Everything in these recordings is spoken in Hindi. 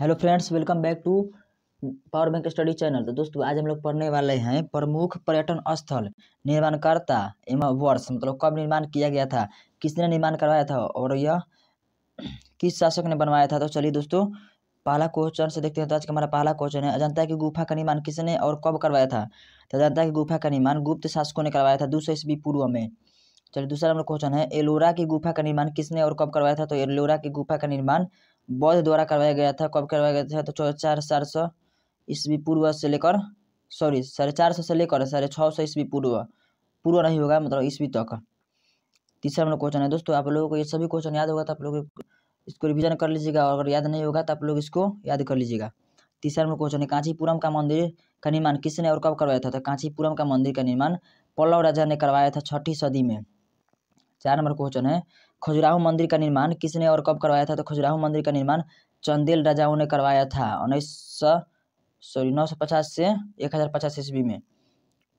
hello friends welcome back to power bank study channel तो दोस्तों आज हम लोग पढ़ने वाले हैं प्रमुख पर्यटन स्थल निर्माणकर्ता एवं वर्ष मतलब कब निर्माण किया गया था किसने निर्माण करवाया था और यह किस शासक ने बनवाया था तो चलिए दोस्तों पहला क्वेश्चन से देखते हैं तो आज का हमारा पहला क्वेश्चन है अजंता की गुफा का निर्माण किसने और कब करवाया था तो अजंता की गुफा का निर्माण गुप्त शासकों ने करवाया था दूसरे ईस्वी पूर्व में चलिए दूसरा नंबर क्वेश्चन है एलोरा की गुफा का निर्माण किसने और कब करवाया था तो एलोरा की गुफा का निर्माण बौद्ध द्वारा करवाया गया था कब करवाया गया था तो चार चार सौ ईस्वी पूर्व से लेकर सॉरी साढ़े चार सौ से लेकर साढ़े छः सौ ईस्वी पूर्व पूर्व नहीं होगा मतलब ईस्वी तक तीसरा नंबर क्वेश्चन है दोस्तों आप लोगों को ये सभी क्वेश्चन याद होगा तो आप लोग इसको रिविजन कर लीजिएगा और अगर याद नहीं होगा तो आप लोग इसको याद कर लीजिएगा तीसरा नंबर क्वेश्चन है कांचीपुरम का मंदिर का निर्माण किसने और कब करवाया था तो कांचीपुरम का मंदिर का निर्माण पल्लव राजा ने करवाया था छठी सदी में चार नंबर क्वेश्चन है खजुराहो मंदिर का निर्माण किसने और कब करवाया था तो खजुराहो मंदिर का निर्माण चंदेल राजाओं ने करवाया था उन्नीस सौ सॉरी नौ सौ पचास से एक हज़ार पचास ईस्वी में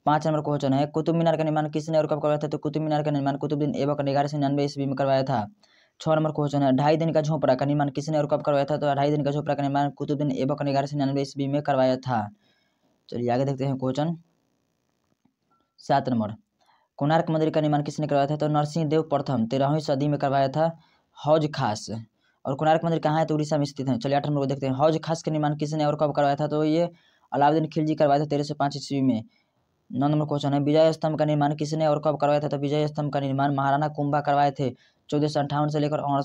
पाँच नंबर क्वेश्चन है कुतुब मीनार का निर्माण किसने और कब करवाया था तो कुतुब मीनार का निर्माण कुतुबुद्दीन एवक ने ग्यारह सौ निन्यानवे ईस्वी में करवाया था छः नंबर क्वेश्चन है ढाई दिन का झोंपड़ा का निर्माण किसने और कब करवाया था तो ढाई दिन का झोपड़ा का निर्माण कुतुबुद्दीन एवक ने ग्यारह सौ निन्यानवे ईस्वी में करवाया था चलिए आगे देखते हैं क्वेश्चन सात नंबर कोणार्क मंदिर का निर्माण किसने करवाया था तो नरसिंह देव प्रथम तेरहवीं सदी में करवाया था हौज खास और कोणार्क मंदिर कहाँ है तो उड़ीसा में स्थित है चलिए आठ नंबर को देखते हैं हौज खास का निर्माण किसने और कब करवाया था तो ये अलाउद्दीन खिलजी करवाया था तेरह सौ पाँच ईस्वी में नौ नंबर क्वेश्चन है विजय स्तंभ का निर्माण किसने और कब करवाया था तो विजय स्तंभ का निर्माण महाराणा कुंभा करवाए थे चौदह सौ अंठावन से लेकर